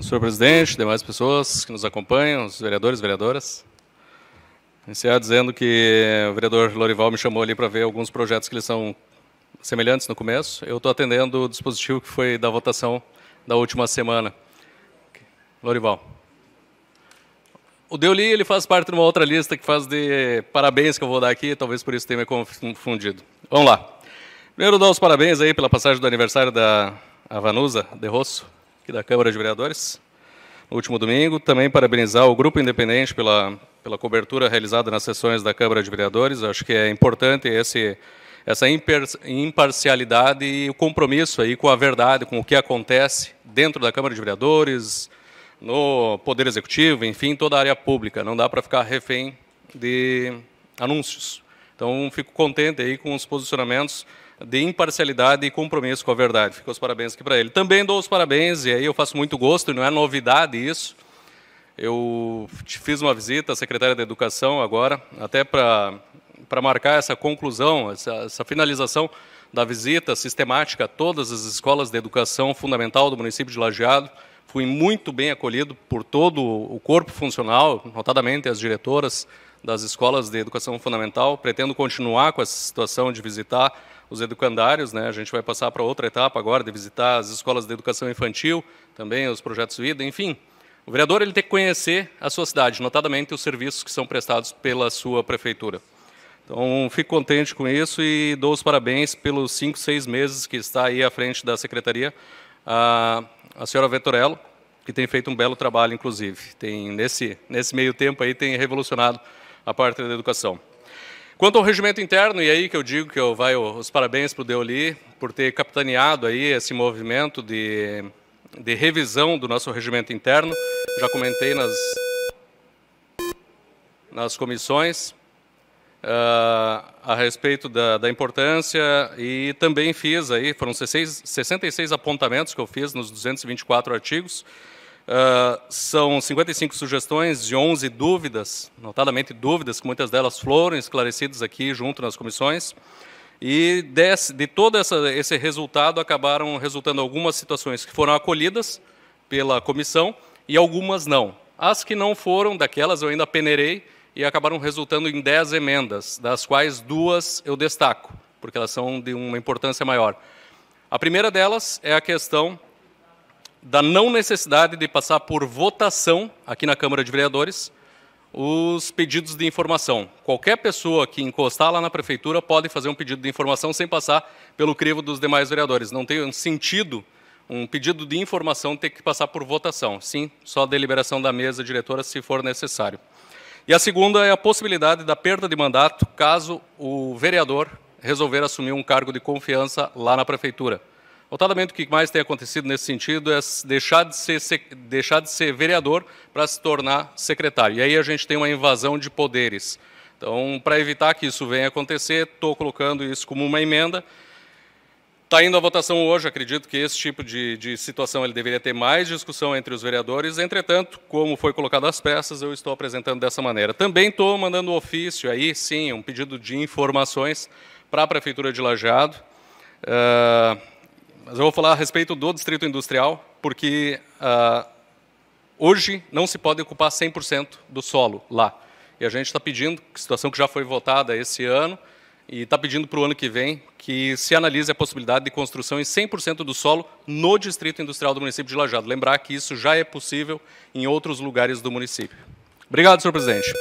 Senhor presidente, demais pessoas que nos acompanham, os vereadores, vereadoras. Iniciar dizendo que o vereador Lorival me chamou ali para ver alguns projetos que eles são semelhantes no começo. Eu estou atendendo o dispositivo que foi da votação da última semana. Lorival. O Deoli, ele faz parte de uma outra lista que faz de parabéns que eu vou dar aqui, talvez por isso tenha me confundido. Vamos lá. Primeiro, dar os parabéns aí pela passagem do aniversário da Vanusa de Rosso aqui da Câmara de Vereadores, no último domingo. Também parabenizar o Grupo Independente pela, pela cobertura realizada nas sessões da Câmara de Vereadores. Acho que é importante esse, essa imparcialidade e o compromisso aí com a verdade, com o que acontece dentro da Câmara de Vereadores, no Poder Executivo, enfim, toda a área pública. Não dá para ficar refém de anúncios. Então, fico contente aí com os posicionamentos de imparcialidade e compromisso com a verdade. Fico os parabéns aqui para ele. Também dou os parabéns, e aí eu faço muito gosto, não é novidade isso. Eu fiz uma visita à secretária da Educação agora, até para marcar essa conclusão, essa, essa finalização da visita sistemática a todas as escolas de educação fundamental do município de Lajeado. Fui muito bem acolhido por todo o corpo funcional, notadamente as diretoras, das escolas de educação fundamental. Pretendo continuar com essa situação de visitar os educandários, né? A gente vai passar para outra etapa agora de visitar as escolas de educação infantil, também os projetos vida, enfim. O vereador ele tem que conhecer a sua cidade, notadamente os serviços que são prestados pela sua prefeitura. Então, fico contente com isso e dou os parabéns pelos cinco, seis meses que está aí à frente da secretaria, a, a senhora Vetorello, que tem feito um belo trabalho, inclusive. Tem nesse nesse meio tempo aí tem revolucionado a parte da educação. Quanto ao regimento interno, e aí que eu digo que eu vai os parabéns para o Deoli por ter capitaneado aí esse movimento de, de revisão do nosso regimento interno. Já comentei nas, nas comissões uh, a respeito da, da, importância e também fiz aí, foram 66, 66 apontamentos que eu fiz nos 224 artigos, Uh, são 55 sugestões de 11 dúvidas, notadamente dúvidas, que muitas delas foram esclarecidas aqui junto nas comissões. E desse, de todo essa, esse resultado acabaram resultando algumas situações que foram acolhidas pela comissão e algumas não. As que não foram, daquelas eu ainda peneirei e acabaram resultando em 10 emendas, das quais duas eu destaco, porque elas são de uma importância maior. A primeira delas é a questão da não necessidade de passar por votação aqui na Câmara de Vereadores os pedidos de informação. Qualquer pessoa que encostar lá na prefeitura pode fazer um pedido de informação sem passar pelo crivo dos demais vereadores. Não tem sentido um pedido de informação ter que passar por votação. Sim, só deliberação da mesa diretora se for necessário. E a segunda é a possibilidade da perda de mandato caso o vereador resolver assumir um cargo de confiança lá na prefeitura. Notadamente, o que mais tem acontecido nesse sentido é deixar de ser, deixar de ser vereador para se tornar secretário. E aí a gente tem uma invasão de poderes. Então, para evitar que isso venha acontecer, estou colocando isso como uma emenda. Está indo à votação hoje, acredito que esse tipo de, de situação ele deveria ter mais discussão entre os vereadores. Entretanto, como foi colocado às peças, eu estou apresentando dessa maneira. Também estou mandando ofício aí, sim, um pedido de informações para a Prefeitura de Lajeado. Uh mas eu vou falar a respeito do distrito industrial, porque uh, hoje não se pode ocupar 100% do solo lá. E a gente está pedindo, situação que já foi votada esse ano, e está pedindo para o ano que vem que se analise a possibilidade de construção em 100% do solo no distrito industrial do município de Lajado. Lembrar que isso já é possível em outros lugares do município. Obrigado, senhor presidente.